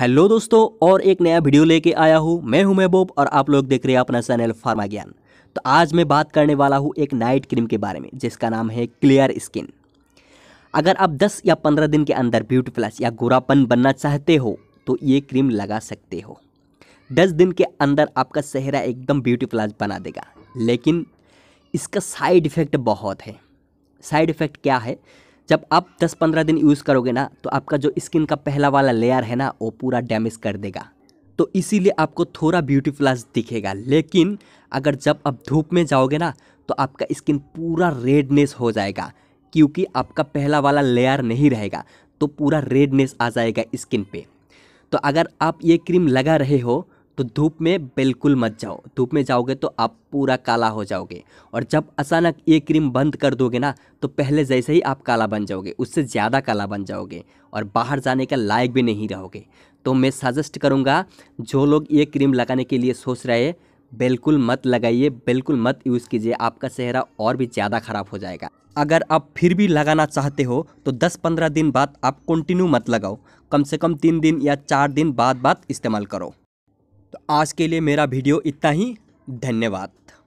hello दोस्तों और एक नया वीडियो लेके आया हूँ मैं हूँ महबूब और आप लोग देख रहे हैं अपना चैनल फार्मा ज्ञान तो आज मैं बात करने वाला हूँ एक नाइट क्रीम के बारे में जिसका नाम है क्लियर स्किन अगर आप 10 या 15 दिन के अंदर ब्यूटी प्लस या गोरापन बनना चाहते हो तो ये क्रीम लगा सकते हो दस दिन के अंदर आपका चेहरा एकदम ब्यूटी प्लस बना देगा लेकिन इसका साइड इफ़ेक्ट बहुत है साइड इफ़ेक्ट क्या है जब आप 10-15 दिन यूज़ करोगे ना तो आपका जो स्किन का पहला वाला लेयर है ना वो पूरा डैमेज कर देगा तो इसीलिए आपको थोड़ा ब्यूटी फ्लास दिखेगा लेकिन अगर जब आप धूप में जाओगे ना तो आपका स्किन पूरा रेडनेस हो जाएगा क्योंकि आपका पहला वाला लेयर नहीं रहेगा तो पूरा रेडनेस आ जाएगा स्किन पे तो अगर आप ये क्रीम लगा रहे हो तो धूप में बिल्कुल मत जाओ धूप में जाओगे तो आप पूरा काला हो जाओगे और जब अचानक ये क्रीम बंद कर दोगे ना तो पहले जैसे ही आप काला बन जाओगे उससे ज़्यादा काला बन जाओगे और बाहर जाने का लायक भी नहीं रहोगे तो मैं सजेस्ट करूँगा जो लोग ये क्रीम लगाने के लिए सोच रहे हैं बिल्कुल मत लगाइए बिल्कुल मत यूज़ कीजिए आपका चेहरा और भी ज़्यादा ख़राब हो जाएगा अगर आप फिर भी लगाना चाहते हो तो 10-15 दिन बाद आप कंटिन्यू मत लगाओ कम से कम तीन दिन या चार दिन बाद बाद इस्तेमाल करो तो आज के लिए मेरा वीडियो इतना ही धन्यवाद